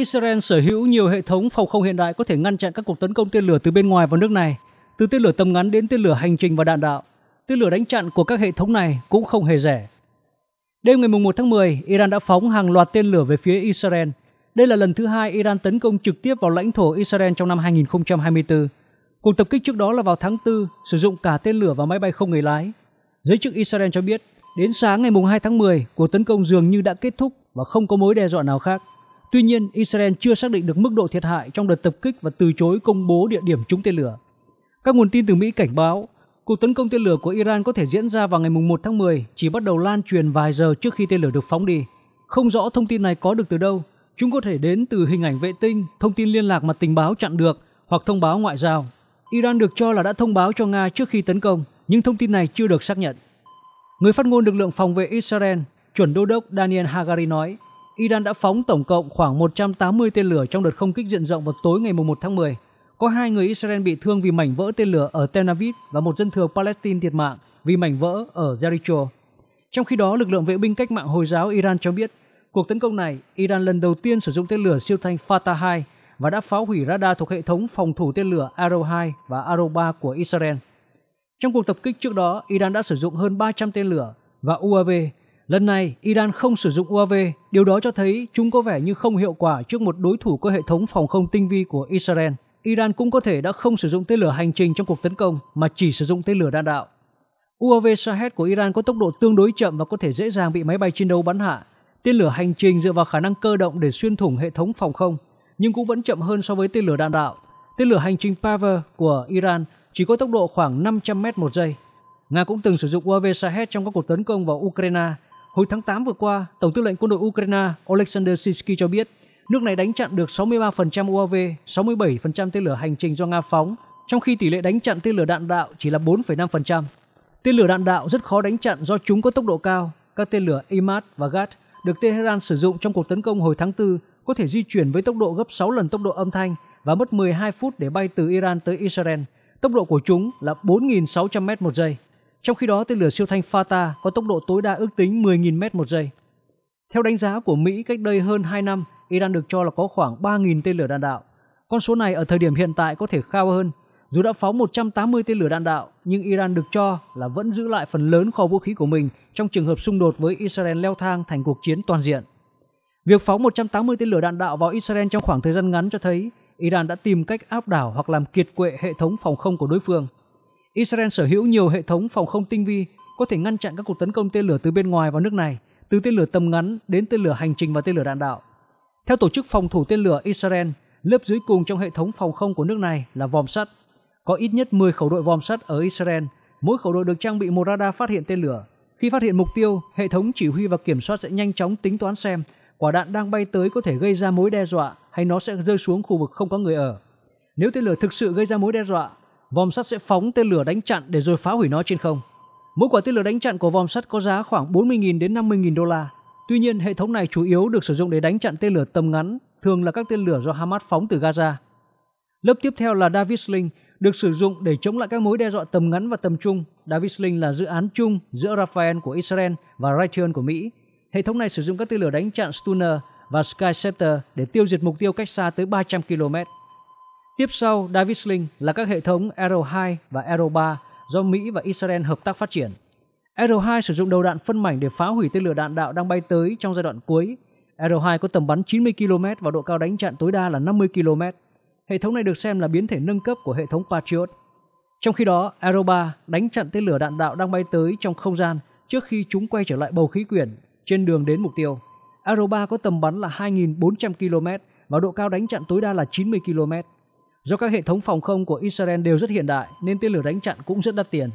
Israel sở hữu nhiều hệ thống phòng không hiện đại có thể ngăn chặn các cuộc tấn công tên lửa từ bên ngoài vào nước này, từ tên lửa tầm ngắn đến tên lửa hành trình và đạn đạo. Tên lửa đánh chặn của các hệ thống này cũng không hề rẻ. Đêm ngày 1 tháng 10, Iran đã phóng hàng loạt tên lửa về phía Israel. Đây là lần thứ hai Iran tấn công trực tiếp vào lãnh thổ Israel trong năm 2024. Cuộc tập kích trước đó là vào tháng 4, sử dụng cả tên lửa và máy bay không người lái. Giới chức Israel cho biết, đến sáng ngày 2 tháng 10, cuộc tấn công dường như đã kết thúc và không có mối đe dọa nào khác. Tuy nhiên, Israel chưa xác định được mức độ thiệt hại trong đợt tập kích và từ chối công bố địa điểm trúng tên lửa. Các nguồn tin từ Mỹ cảnh báo, cuộc tấn công tên lửa của Iran có thể diễn ra vào ngày 1 tháng 10, chỉ bắt đầu lan truyền vài giờ trước khi tên lửa được phóng đi. Không rõ thông tin này có được từ đâu, chúng có thể đến từ hình ảnh vệ tinh, thông tin liên lạc mà tình báo chặn được hoặc thông báo ngoại giao. Iran được cho là đã thông báo cho Nga trước khi tấn công, nhưng thông tin này chưa được xác nhận. Người phát ngôn lực lượng phòng vệ Israel, chuẩn đô đốc Daniel Hagari nói, Iran đã phóng tổng cộng khoảng 180 tên lửa trong đợt không kích diện rộng vào tối ngày 1 tháng 10. Có hai người Israel bị thương vì mảnh vỡ tên lửa ở Tel Aviv và một dân thường Palestine thiệt mạng vì mảnh vỡ ở Jericho. Trong khi đó, lực lượng vệ binh cách mạng Hồi giáo Iran cho biết, cuộc tấn công này, Iran lần đầu tiên sử dụng tên lửa siêu thanh Fatah 2 và đã phá hủy radar thuộc hệ thống phòng thủ tên lửa Arrow 2 và Arrow 3 của Israel. Trong cuộc tập kích trước đó, Iran đã sử dụng hơn 300 tên lửa và UAV Lần này, Iran không sử dụng UAV, điều đó cho thấy chúng có vẻ như không hiệu quả trước một đối thủ có hệ thống phòng không tinh vi của Israel. Iran cũng có thể đã không sử dụng tên lửa hành trình trong cuộc tấn công mà chỉ sử dụng tên lửa đạn đạo. UAV Shahed của Iran có tốc độ tương đối chậm và có thể dễ dàng bị máy bay chiến đấu bắn hạ. Tên lửa hành trình dựa vào khả năng cơ động để xuyên thủng hệ thống phòng không, nhưng cũng vẫn chậm hơn so với tên lửa đạn đạo. Tên lửa hành trình Paver của Iran chỉ có tốc độ khoảng 500 m một giây. Nga cũng từng sử dụng UAV Shahed trong các cuộc tấn công vào Ukraine Hồi tháng 8 vừa qua, Tổng tư lệnh quân đội Ukraine Oleksandr Sisky cho biết nước này đánh chặn được 63% UAV, 67% tên lửa hành trình do Nga phóng, trong khi tỷ lệ đánh chặn tên lửa đạn đạo chỉ là 4,5%. Tên lửa đạn đạo rất khó đánh chặn do chúng có tốc độ cao. Các tên lửa IMAD và GAT được Tehran sử dụng trong cuộc tấn công hồi tháng 4 có thể di chuyển với tốc độ gấp 6 lần tốc độ âm thanh và mất 12 phút để bay từ Iran tới Israel. Tốc độ của chúng là 4.600 m một giây. Trong khi đó, tên lửa siêu thanh Fata có tốc độ tối đa ước tính 10.000 m một giây. Theo đánh giá của Mỹ cách đây hơn 2 năm, Iran được cho là có khoảng 3.000 tên lửa đạn đạo. Con số này ở thời điểm hiện tại có thể cao hơn. Dù đã phóng 180 tên lửa đạn đạo, nhưng Iran được cho là vẫn giữ lại phần lớn kho vũ khí của mình trong trường hợp xung đột với Israel leo thang thành cuộc chiến toàn diện. Việc phóng 180 tên lửa đạn đạo vào Israel trong khoảng thời gian ngắn cho thấy Iran đã tìm cách áp đảo hoặc làm kiệt quệ hệ thống phòng không của đối phương – Israel sở hữu nhiều hệ thống phòng không tinh vi có thể ngăn chặn các cuộc tấn công tên lửa từ bên ngoài vào nước này, từ tên lửa tầm ngắn đến tên lửa hành trình và tên lửa đạn đạo. Theo tổ chức phòng thủ tên lửa Israel, lớp dưới cùng trong hệ thống phòng không của nước này là vòm sắt. Có ít nhất 10 khẩu đội vòm sắt ở Israel, mỗi khẩu đội được trang bị một radar phát hiện tên lửa. Khi phát hiện mục tiêu, hệ thống chỉ huy và kiểm soát sẽ nhanh chóng tính toán xem quả đạn đang bay tới có thể gây ra mối đe dọa hay nó sẽ rơi xuống khu vực không có người ở. Nếu tên lửa thực sự gây ra mối đe dọa, vòm sắt sẽ phóng tên lửa đánh chặn để rồi phá hủy nó trên không. Mỗi quả tên lửa đánh chặn của vòm sắt có giá khoảng 40.000 đến 50.000 đô la. Tuy nhiên, hệ thống này chủ yếu được sử dụng để đánh chặn tên lửa tầm ngắn, thường là các tên lửa do Hamas phóng từ Gaza. Lớp tiếp theo là David Sling, được sử dụng để chống lại các mối đe dọa tầm ngắn và tầm trung. David Sling là dự án chung giữa Rafael của Israel và Raytheon của Mỹ. Hệ thống này sử dụng các tên lửa đánh chặn Stunner và Skyceptor để tiêu diệt mục tiêu cách xa tới 300 km. Tiếp sau David Sling là các hệ thống Arrow 2 và Arrow 3 do Mỹ và Israel hợp tác phát triển. Arrow 2 sử dụng đầu đạn phân mảnh để phá hủy tên lửa đạn đạo đang bay tới trong giai đoạn cuối. Arrow 2 có tầm bắn 90 km và độ cao đánh chặn tối đa là 50 km. Hệ thống này được xem là biến thể nâng cấp của hệ thống Patriot. Trong khi đó, Arrow 3 đánh chặn tên lửa đạn đạo đang bay tới trong không gian trước khi chúng quay trở lại bầu khí quyển trên đường đến mục tiêu. Arrow 3 có tầm bắn là 2.400 km và độ cao đánh chặn tối đa là 90 km. Do các hệ thống phòng không của Israel đều rất hiện đại nên tên lửa đánh chặn cũng rất đắt tiền.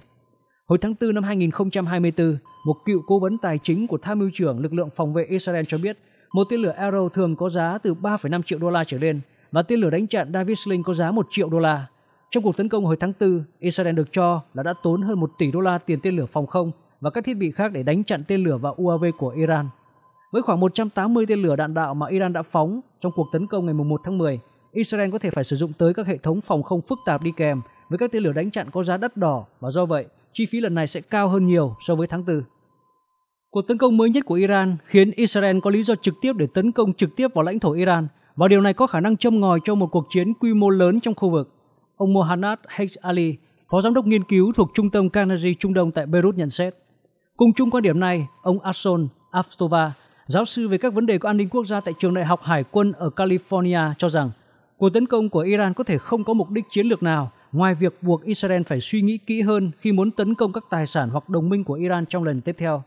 Hồi tháng 4 năm 2024, một cựu cố vấn tài chính của tham mưu trưởng lực lượng phòng vệ Israel cho biết một tên lửa Arrow thường có giá từ 3,5 triệu đô la trở lên và tên lửa đánh chặn David Sling có giá 1 triệu đô la. Trong cuộc tấn công hồi tháng 4, Israel được cho là đã tốn hơn 1 tỷ đô la tiền tên lửa phòng không và các thiết bị khác để đánh chặn tên lửa và UAV của Iran. Với khoảng 180 tên lửa đạn đạo mà Iran đã phóng trong cuộc tấn công ngày 1 tháng 10, Israel có thể phải sử dụng tới các hệ thống phòng không phức tạp đi kèm với các tên lửa đánh chặn có giá đắt đỏ và do vậy chi phí lần này sẽ cao hơn nhiều so với tháng 4. Cuộc tấn công mới nhất của Iran khiến Israel có lý do trực tiếp để tấn công trực tiếp vào lãnh thổ Iran và điều này có khả năng châm ngòi cho một cuộc chiến quy mô lớn trong khu vực. Ông Mohanad H. Ali, phó giám đốc nghiên cứu thuộc Trung tâm Carnegie Trung Đông tại Beirut nhận xét. Cùng chung quan điểm này, ông Asson Avstova, giáo sư về các vấn đề của an ninh quốc gia tại trường đại học Hải quân ở California cho rằng – Cuộc tấn công của Iran có thể không có mục đích chiến lược nào ngoài việc buộc Israel phải suy nghĩ kỹ hơn khi muốn tấn công các tài sản hoặc đồng minh của Iran trong lần tiếp theo.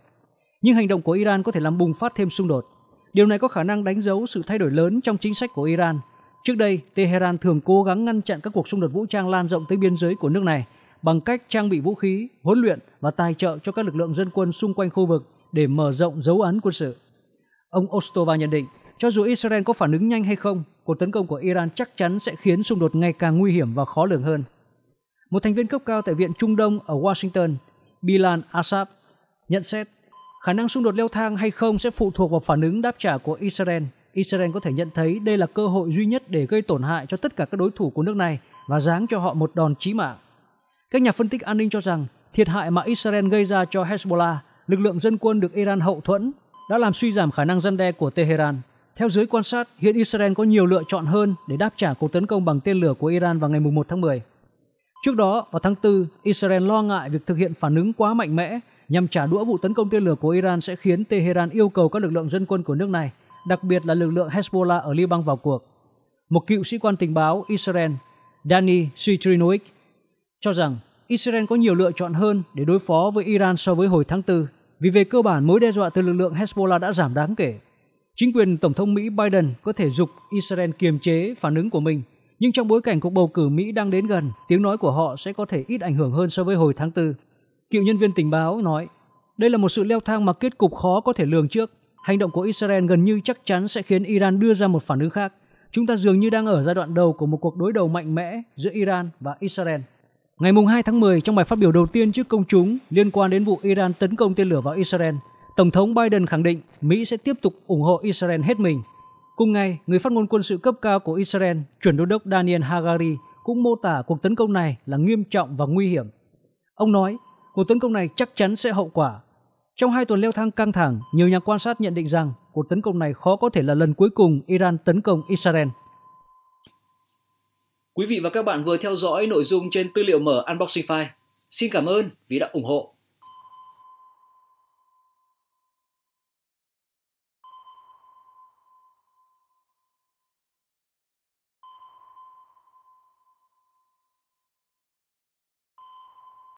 Nhưng hành động của Iran có thể làm bùng phát thêm xung đột. Điều này có khả năng đánh dấu sự thay đổi lớn trong chính sách của Iran. Trước đây, Tehran thường cố gắng ngăn chặn các cuộc xung đột vũ trang lan rộng tới biên giới của nước này bằng cách trang bị vũ khí, huấn luyện và tài trợ cho các lực lượng dân quân xung quanh khu vực để mở rộng dấu ấn quân sự. Ông Ostova nhận định cho dù Israel có phản ứng nhanh hay không, cuộc tấn công của Iran chắc chắn sẽ khiến xung đột ngày càng nguy hiểm và khó lường hơn. Một thành viên cấp cao tại Viện Trung Đông ở Washington, Bilal Assad, nhận xét khả năng xung đột leo thang hay không sẽ phụ thuộc vào phản ứng đáp trả của Israel. Israel có thể nhận thấy đây là cơ hội duy nhất để gây tổn hại cho tất cả các đối thủ của nước này và giáng cho họ một đòn chí mạng. Các nhà phân tích an ninh cho rằng thiệt hại mà Israel gây ra cho Hezbollah, lực lượng dân quân được Iran hậu thuẫn, đã làm suy giảm khả năng răn đe của Tehran theo giới quan sát, hiện Israel có nhiều lựa chọn hơn để đáp trả cuộc tấn công bằng tên lửa của Iran vào ngày 1 tháng 10. Trước đó, vào tháng 4, Israel lo ngại việc thực hiện phản ứng quá mạnh mẽ nhằm trả đũa vụ tấn công tên lửa của Iran sẽ khiến Tehran yêu cầu các lực lượng dân quân của nước này, đặc biệt là lực lượng Hezbollah ở Liban vào cuộc. Một cựu sĩ quan tình báo Israel, Danny Sitrinoic, cho rằng Israel có nhiều lựa chọn hơn để đối phó với Iran so với hồi tháng 4, vì về cơ bản mối đe dọa từ lực lượng Hezbollah đã giảm đáng kể. Chính quyền Tổng thống Mỹ Biden có thể dục Israel kiềm chế phản ứng của mình, nhưng trong bối cảnh cuộc bầu cử Mỹ đang đến gần, tiếng nói của họ sẽ có thể ít ảnh hưởng hơn so với hồi tháng 4. Cựu nhân viên tình báo nói, đây là một sự leo thang mà kết cục khó có thể lường trước. Hành động của Israel gần như chắc chắn sẽ khiến Iran đưa ra một phản ứng khác. Chúng ta dường như đang ở giai đoạn đầu của một cuộc đối đầu mạnh mẽ giữa Iran và Israel. Ngày 2 tháng 10, trong bài phát biểu đầu tiên trước công chúng liên quan đến vụ Iran tấn công tên lửa vào Israel, Tổng thống Biden khẳng định Mỹ sẽ tiếp tục ủng hộ Israel hết mình. Cùng ngày, người phát ngôn quân sự cấp cao của Israel, chuẩn đô đốc Daniel Hagari cũng mô tả cuộc tấn công này là nghiêm trọng và nguy hiểm. Ông nói, cuộc tấn công này chắc chắn sẽ hậu quả. Trong hai tuần leo thang căng thẳng, nhiều nhà quan sát nhận định rằng cuộc tấn công này khó có thể là lần cuối cùng Iran tấn công Israel. Quý vị và các bạn vừa theo dõi nội dung trên tư liệu mở Unboxing File. Xin cảm ơn vì đã ủng hộ.